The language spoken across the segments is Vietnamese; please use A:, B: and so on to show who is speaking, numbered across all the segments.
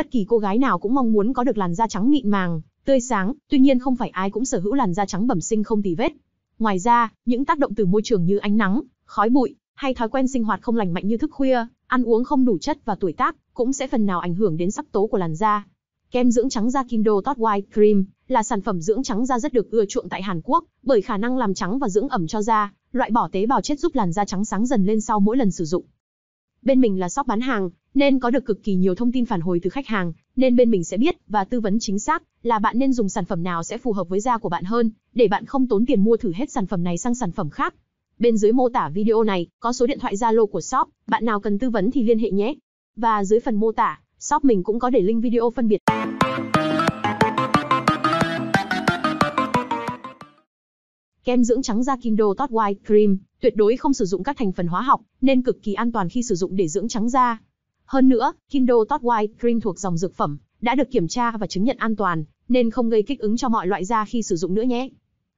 A: Bất kỳ cô gái nào cũng mong muốn có được làn da trắng mịn màng, tươi sáng, tuy nhiên không phải ai cũng sở hữu làn da trắng bẩm sinh không tì vết. Ngoài ra, những tác động từ môi trường như ánh nắng, khói bụi hay thói quen sinh hoạt không lành mạnh như thức khuya, ăn uống không đủ chất và tuổi tác cũng sẽ phần nào ảnh hưởng đến sắc tố của làn da. Kem dưỡng trắng da Kindle Tot White Cream là sản phẩm dưỡng trắng da rất được ưa chuộng tại Hàn Quốc bởi khả năng làm trắng và dưỡng ẩm cho da, loại bỏ tế bào chết giúp làn da trắng sáng dần lên sau mỗi lần sử dụng. Bên mình là shop bán hàng, nên có được cực kỳ nhiều thông tin phản hồi từ khách hàng, nên bên mình sẽ biết và tư vấn chính xác là bạn nên dùng sản phẩm nào sẽ phù hợp với da của bạn hơn, để bạn không tốn tiền mua thử hết sản phẩm này sang sản phẩm khác. Bên dưới mô tả video này có số điện thoại Zalo của shop, bạn nào cần tư vấn thì liên hệ nhé. Và dưới phần mô tả, shop mình cũng có để link video phân biệt. Kem dưỡng trắng da Kindle Tot White Cream tuyệt đối không sử dụng các thành phần hóa học, nên cực kỳ an toàn khi sử dụng để dưỡng trắng da. Hơn nữa, Kindle Tot White Cream thuộc dòng dược phẩm, đã được kiểm tra và chứng nhận an toàn, nên không gây kích ứng cho mọi loại da khi sử dụng nữa nhé.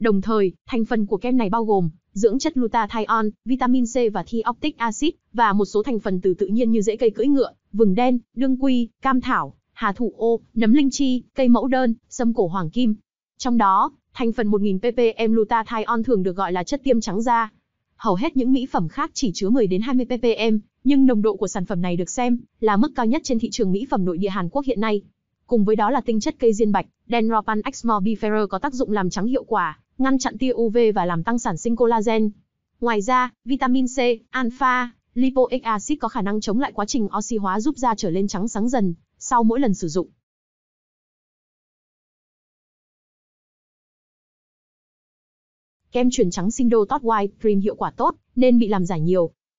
A: Đồng thời, thành phần của kem này bao gồm dưỡng chất glutathione, vitamin C và thioptic acid và một số thành phần từ tự nhiên như rễ cây cưỡi ngựa, vừng đen, đương quy, cam thảo, hà thủ ô, nấm linh chi, cây mẫu đơn, sâm cổ hoàng kim. Trong đó, thành phần 1000 ppm glutathione thường được gọi là chất tiêm trắng da. Hầu hết những mỹ phẩm khác chỉ chứa 10 đến 20 ppm nhưng nồng độ của sản phẩm này được xem là mức cao nhất trên thị trường mỹ phẩm nội địa Hàn Quốc hiện nay. Cùng với đó là tinh chất cây diên bạch, Dendropan Exmore Biferer có tác dụng làm trắng hiệu quả, ngăn chặn tia UV và làm tăng sản sinh collagen. Ngoài ra, vitamin C, alpha, lipoic acid có khả năng chống lại quá trình oxy hóa giúp da trở lên trắng sáng dần sau mỗi lần sử dụng. Kem chuyển trắng Sindo Tot White Cream hiệu quả tốt, nên bị làm giả nhiều,